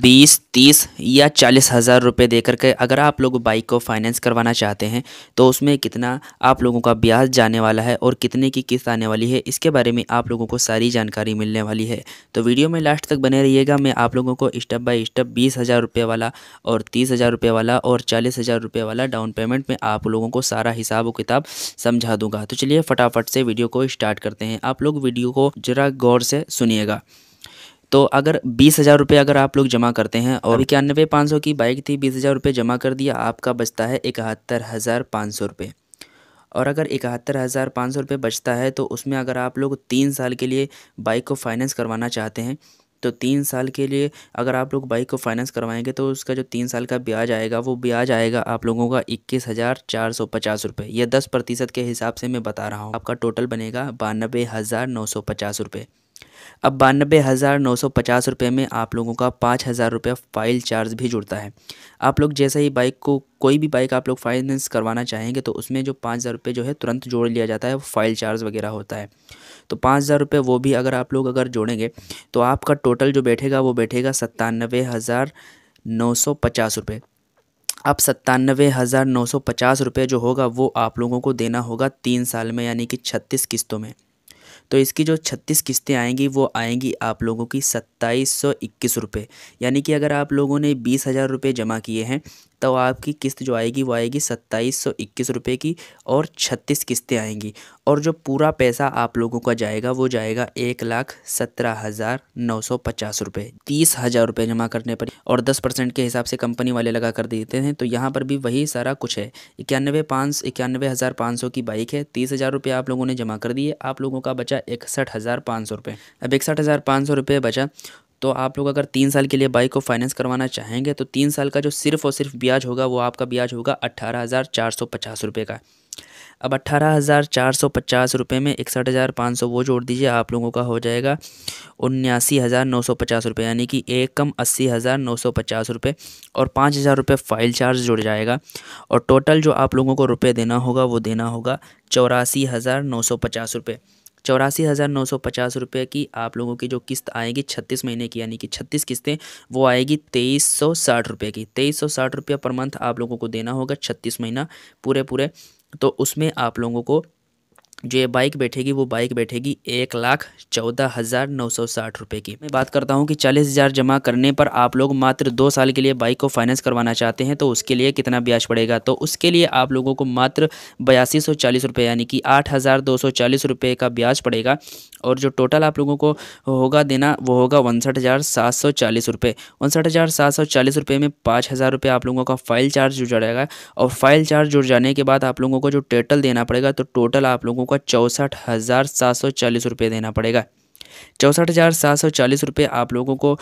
बीस तीस या चालीस हज़ार रुपये देकर के अगर आप लोग बाइक को फाइनेंस करवाना चाहते हैं तो उसमें कितना आप लोगों का ब्याज जाने वाला है और कितने की किस्त आने वाली है इसके बारे में आप लोगों को सारी जानकारी मिलने वाली है तो वीडियो में लास्ट तक बने रहिएगा मैं आप लोगों को स्टेप बाय स्टेप बीस हज़ार रुपये वाला और तीस हज़ार रुपये वाला और चालीस हज़ार रुपये वाला डाउन पेमेंट में आप लोगों को सारा हिसाब व किताब समझा दूँगा तो चलिए फटाफट से वीडियो को स्टार्ट करते हैं आप लोग वीडियो को ज़रा गौर से सुनिएगा तो अगर बीस हज़ार रुपये अगर आप लोग जमा करते हैं और हाँ। इक्यानवे पाँच सौ की बाइक थी बीस हज़ार रुपये जमा कर दिया आपका बचता है इकहत्तर हज़ार पाँच सौ रुपये और अगर इकहत्तर हज़ार पाँच सौ रुपये बचता है तो उसमें अगर आप लोग तीन साल के लिए बाइक को फाइनेंस करवाना चाहते हैं तो तीन साल के लिए अगर आप लोग बाइक को फाइनेंस करवाएंगे तो उसका जो तीन साल का ब्याज आएगा वो ब्याज आएगा आप लोगों का इक्कीस हज़ार चार सौ पचास रुपये यह दस प्रतिशत के हिसाब से मैं बता रहा हूँ आपका टोटल बनेगा बानबे हज़ार नौ सौ पचास रुपये अब बानबे हज़ार नौ सौ पचास रुपये में आप लोगों का पाँच हज़ार रुपये फ़ाइल चार्ज भी जुड़ता है आप लोग जैसे ही बाइक को कोई भी बाइक आप लोग फाइनेंस करवाना चाहेंगे तो उसमें जो पाँच हज़ार रुपये जो है तुरंत जोड़ लिया जाता है वो फ़ाइल चार्ज वगैरह होता है तो पाँच हज़ार रुपये वो भी अगर आप लोग अगर जोड़ेंगे तो आपका टोटल जो बैठेगा वो बैठेगा सत्तानबे हज़ार नौ सौ पचास रुपये अब सत्तानवे हज़ार नौ सौ पचास रुपये जो होगा वो आप लोगों को देना होगा तीन साल में यानी कि छत्तीस किस्तों में तो इसकी जो छत्तीस किस्तें आएंगी वो आएंगी आप लोगों की सत्ताईस सौ इक्कीस रुपये यानी कि अगर आप लोगों ने बीस हज़ार रुपये जमा किए हैं तो आपकी किस्त जो आएगी वो आएगी सत्ताईस सौ इक्कीस रुपये की और छत्तीस किस्तें आएंगी और जो पूरा पैसा आप लोगों का जाएगा वो जाएगा एक लाख सत्रह हज़ार नौ सौ पचास रुपये तीस हज़ार रुपये जमा करने पर और दस परसेंट के हिसाब से कंपनी वाले लगा कर देते हैं तो यहाँ पर भी वही सारा कुछ है इक्यानवे पाँच इक्यानवे हज़ार पाँच सौ की बाइक है तीस हज़ार रुपये आप लोगों ने जमा कर दिए आप लोगों का बचा बचा इकसठ हज़ार पाँच सौ रुपये अब इकसठ हज़ार पाँच सौ रुपये बचा तो आप लोग अगर तीन साल के लिए बाइक को फाइनेंस करवाना चाहेंगे तो तीन साल का जो सिर्फ और सिर्फ ब्याज होगा वो आपका ब्याज होगा अट्ठारह हज़ार चार सौ पचास रुपये का अब अट्ठारह हज़ार चार सौ पचास रुपये में इकसठ हज़ार पाँच सौ वो जोड़ दीजिए आप लोगों का हो जाएगा उन्यासी हज़ार नौ सौ पचास रुपये यानी कि एक कम अस्सी हज़ार नौ सौ पचास रुपये और पाँच हज़ार रुपये फ़ाइल चार्ज जुड़ जाएगा और टोटल जो आप लोगों को रुपये देना होगा वो देना होगा चौरासी हज़ार नौ सौ पचास रुपये चौरासी हज़ार नौ सौ पचास रुपये की आप लोगों की जो किस्त आएगी छत्तीस महीने की यानी कि छत्तीस किस्तें वो आएगी तेईस सौ साठ रुपये की तेईस सौ साठ रुपये पर मंथ आप लोगों को देना होगा छत्तीस महीना पूरे पूरे तो उसमें आप लोगों को जो ये बाइक बैठेगी वो बाइक बैठेगी एक लाख चौदह हज़ार नौ सौ साठ रुपये की मैं बात करता हूँ कि चालीस हज़ार जमा करने पर आप लोग मात्र दो साल के लिए बाइक को फाइनेंस करवाना चाहते हैं तो उसके लिए कितना ब्याज पड़ेगा तो उसके लिए आप लोगों को मात्र बयासी सौ चालीस रुपये यानी कि आठ हज़ार दो सौ चालीस रुपये का ब्याज पड़ेगा और जो टोटल आप लोगों को होगा देना वो होगा उनसठ हज़ार सात सौ चालीस रुपये उनसठ हज़ार सात सौ चालीस रुपये में पाँच हज़ार रुपये आप लोगों का फ़ाइल चार्ज जुड़ जाएगा और फाइल चार्ज जुड़ जाने के बाद आप लोगों को जो टोटल देना पड़ेगा तो टोटल आप लोगों का चौंसठ हज़ार सात सौ चालीस रुपये देना पड़ेगा चौंसठ हज़ार सात सौ चालीस रुपये आप लोगों को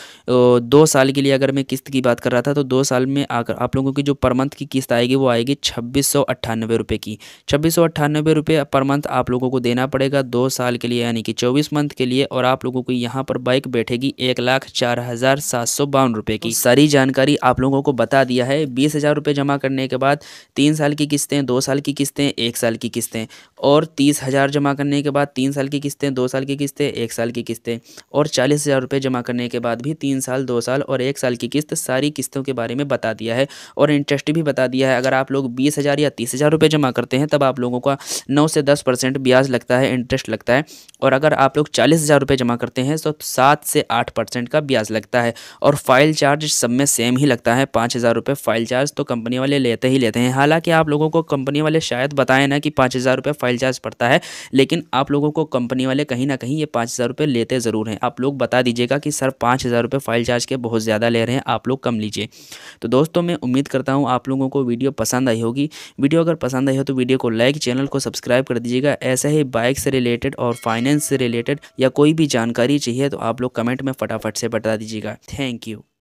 दो साल के लिए अगर मैं किस्त की बात कर रहा था तो दो साल में आकर आप लोगों की जो पर मंथ की किस्त आएगी वो आएगी छब्बीस सौ अट्ठानबे रुपये की छब्बीस सौ अट्ठानबे रुपये पर मंथ आप लोगों को देना पड़ेगा दो साल के लिए यानी कि चौबीस मंथ के लिए और आप लोगों को यहाँ पर बाइक बैठेगी एक लाख चार हज़ार सात सौ बावन रुपये की सारी जानकारी आप लोगों को बता दिया है बीस हज़ार रुपये जमा करने के बाद तीन साल की किस्तें दो साल की किस्तें एक साल की किस्तें और तीस हज़ार जमा करने के बाद तीन साल की किस्तें दो साल की किस्तें एक साल की की किस्तें और चालीस हज़ार रुपये जमा करने के बाद भी तीन साल दो साल और एक साल की किस्त सारी किस्तों के बारे में बता दिया है और इंटरेस्ट भी बता दिया है अगर आप लोग बीस हज़ार या तीस हज़ार रुपये जमा करते हैं तब आप लोगों का नौ से दस परसेंट ब्याज लगता है इंटरेस्ट लगता है और अगर आप लोग चालीस हज़ार रुपये जमा करते हैं तो सात से आठ परसेंट का ब्याज लगता है और फाइल चार्ज सब में सेम ही लगता है पाँच हज़ार रुपये फाइल चार्ज तो कंपनी वाले लेते ही लेते हैं हालाँकि आप लोगों को कंपनी वाले शायद बताएं ना कि पाँच हज़ार रुपये फाइल चार्ज पड़ता है लेकिन आप लोगों को कंपनी वाले कहीं ना कहीं ये पाँच हज़ार रुपये लेते ज़रूर हैं आप लोग बता दीजिएगा कि सर पाँच हज़ार रुपये फ़ाइल चार्ज के बहुत ज़्यादा ले रहे हैं आप लोग कम लीजिए तो दोस्तों मैं उम्मीद करता हूँ आप लोगों को वीडियो पसंद आई होगी वीडियो अगर पसंद आई हो तो वीडियो को लाइक चैनल को सब्सक्राइब कर दीजिएगा ऐसे ही बाइक से रिलेटेड और फाइनेंस से रिलेटेड या कोई भी जानकारी चाहिए तो आप लोग कमेंट में फटाफट से बता दीजिएगा थैंक यू